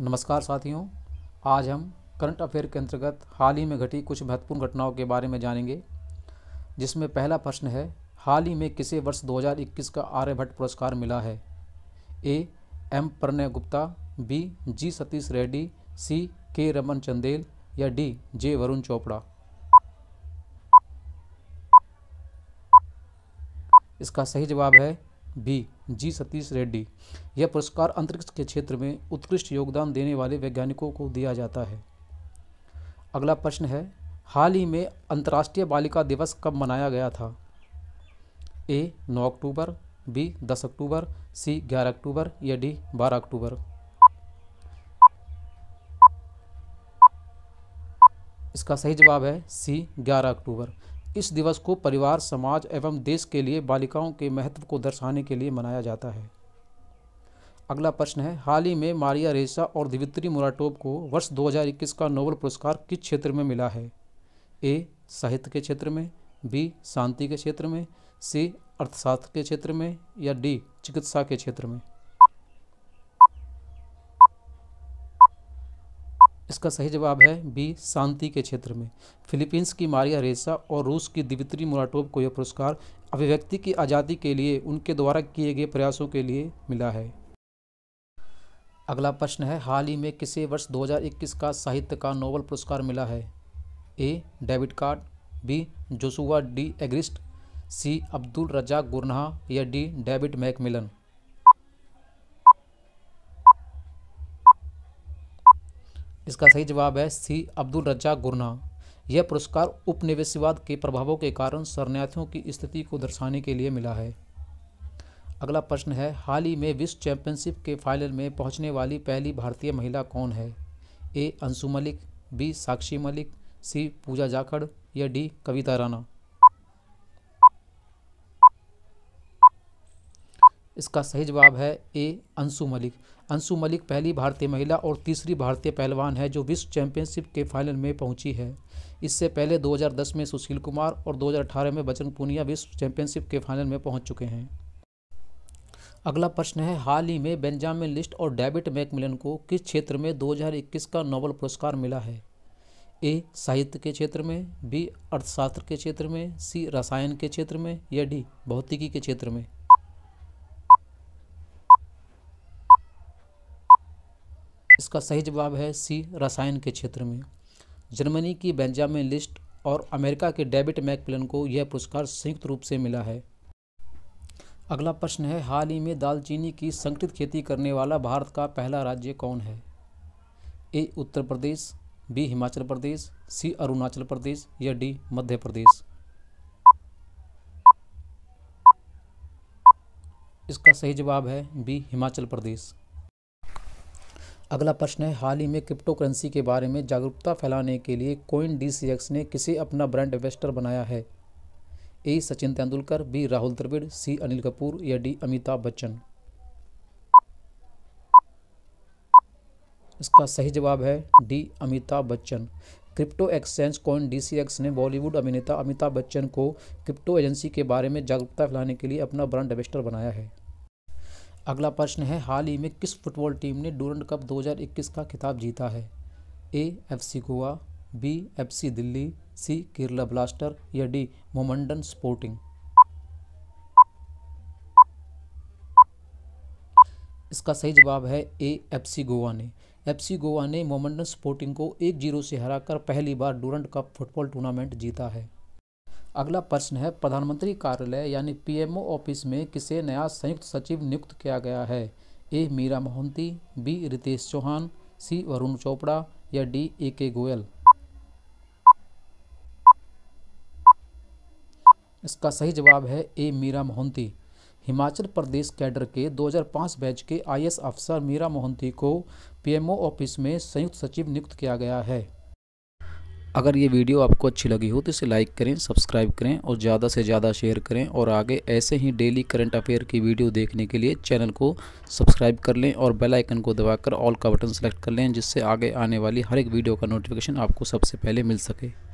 नमस्कार साथियों आज हम करंट अफेयर के अंतर्गत हाल ही में घटी कुछ महत्वपूर्ण घटनाओं के बारे में जानेंगे जिसमें पहला प्रश्न है हाल ही में किसे वर्ष 2021 का आर्यभट्ट पुरस्कार मिला है A M Pranay Gupta B G Satish Reddy C K Raman Chandel या डी जे वरुण चोपड़ा इसका सही जवाब है बी जी सतीश रेड्डी यह पुरस्कार अंतरिक्ष के क्षेत्र में उत्कृष्ट योगदान देने वाले वैज्ञानिकों को दिया जाता है अगला प्रश्न है हाल ही में अंतर्राष्ट्रीय बालिका दिवस कब मनाया गया था ए 9 अक्टूबर बी 10 अक्टूबर सी 11 अक्टूबर या डी 12 अक्टूबर इसका सही जवाब है सी 11 अक्टूबर इस दिवस को परिवार समाज एवं देश के लिए बालिकाओं के महत्व को दर्शाने के लिए मनाया जाता है अगला प्रश्न है हाल ही में मारिया रेसा और दिवित्री मुराटोब को वर्ष 2021 का नोबल पुरस्कार किस क्षेत्र में मिला है ए साहित्य के क्षेत्र में बी शांति के क्षेत्र में सी अर्थशास्त्र के क्षेत्र में या डी चिकित्सा के क्षेत्र में इसका सही जवाब है बी शांति के क्षेत्र में फिलीपींस की मारिया रेसा और रूस की दिवित्री मोराटोव को यह पुरस्कार अभिव्यक्ति की आज़ादी के लिए उनके द्वारा किए गए प्रयासों के लिए मिला है अगला प्रश्न है हाल ही में किसे वर्ष 2021 का साहित्य का नोबल पुरस्कार मिला है A David Card B Joshua D Angrist C Abdulrazak Gurnah या डी डेविड मैकमिलन इसका सही जवाब है सी अब्दुल रज्जा गुरना यह पुरस्कार उपनिवेशवाद के प्रभावों के कारण शरणार्थियों की स्थिति को दर्शाने के लिए मिला है अगला प्रश्न है हाल ही में विश्व चैंपियनशिप के फाइनल में पहुंचने वाली पहली भारतीय महिला कौन है A Anshu Malik B Sakshi Malik C Pooja Jakhar या डी कविता राना इसका सही जवाब है ए अंशु मलिक अंशु मलिक पहली भारतीय महिला और तीसरी भारतीय पहलवान है जो विश्व चैंपियनशिप के फाइनल में पहुंची है इससे पहले 2010 में सुशील कुमार और 2018 में बचन पूनिया विश्व चैंपियनशिप के फाइनल में पहुंच चुके हैं अगला प्रश्न है हाल ही में बेंजामिन लिस्ट और डेविड मैकमिलन को किस क्षेत्र में 2021 का नोबल पुरस्कार मिला है ए साहित्य के क्षेत्र में बी अर्थशास्त्र के क्षेत्र में सी रसायन के क्षेत्र में या डी भौतिकी के क्षेत्र में इसका सही जवाब है सी रसायन के क्षेत्र में जर्मनी की बेंजामिन लिस्ट और अमेरिका के डेविड मैकपिलन को यह पुरस्कार संयुक्त रूप से मिला है अगला प्रश्न है हाल ही में दालचीनी की संकटित खेती करने वाला भारत का पहला राज्य कौन है A Uttar Pradesh B Himachal Pradesh C Arunachal Pradesh या डी मध्य प्रदेश इसका सही जवाब है बी हिमाचल प्रदेश अगला प्रश्न है हाल ही में क्रिप्टो करेंसी के बारे में जागरूकता फैलाने के लिए कोइन डी ने किसे अपना ब्रांड एम्बेस्टर बनाया है A Sachin Tendulkar B Rahul Dravid C Anil Kapoor या डी अमिताभ बच्चन इसका सही जवाब है D Amitabh Bachchan crypto exchange CoinDCX ने बॉलीवुड अभिनेता अमिताभ बच्चन को क्रिप्टो एजेंसी के बारे में जागरूकता फैलाने के लिए अपना ब्रांड एम्बेस्टर बनाया है अगला प्रश्न है हाल ही में किस फुटबॉल टीम ने डोरंड कप 2021 का खिताब जीता है A F C Goa B F C Delhi C Kerala blaster या डी मोमंडन स्पोर्टिंग इसका सही जवाब है ए एफ सी गोवा ने एफ सी गोवा ने मोमंडन स्पोर्टिंग को एक जीरो से हराकर पहली बार डोरंड कप फुटबॉल टूर्नामेंट जीता है अगला प्रश्न है प्रधानमंत्री कार्यालय यानी पीएमओ ऑफिस में किसे नया संयुक्त सचिव नियुक्त किया गया है A Meera Mohanty B Ritesh Chauhan C Varun Chopra या डी ए के गोयल इसका सही जवाब है ए मीरा मोहंती हिमाचल प्रदेश कैडर के 2005 बैच के आईएएस अफसर मीरा मोहंती को पीएमओ ऑफिस में संयुक्त सचिव नियुक्त किया गया है अगर ये वीडियो आपको अच्छी लगी हो तो इसे लाइक करें सब्सक्राइब करें और ज़्यादा से ज़्यादा शेयर करें और आगे ऐसे ही डेली करंट अफेयर की वीडियो देखने के लिए चैनल को सब्सक्राइब कर लें और बेल आइकन को दबाकर ऑल का बटन सेलेक्ट कर लें जिससे आगे आने वाली हर एक वीडियो का नोटिफिकेशन आपको सबसे पहले मिल सके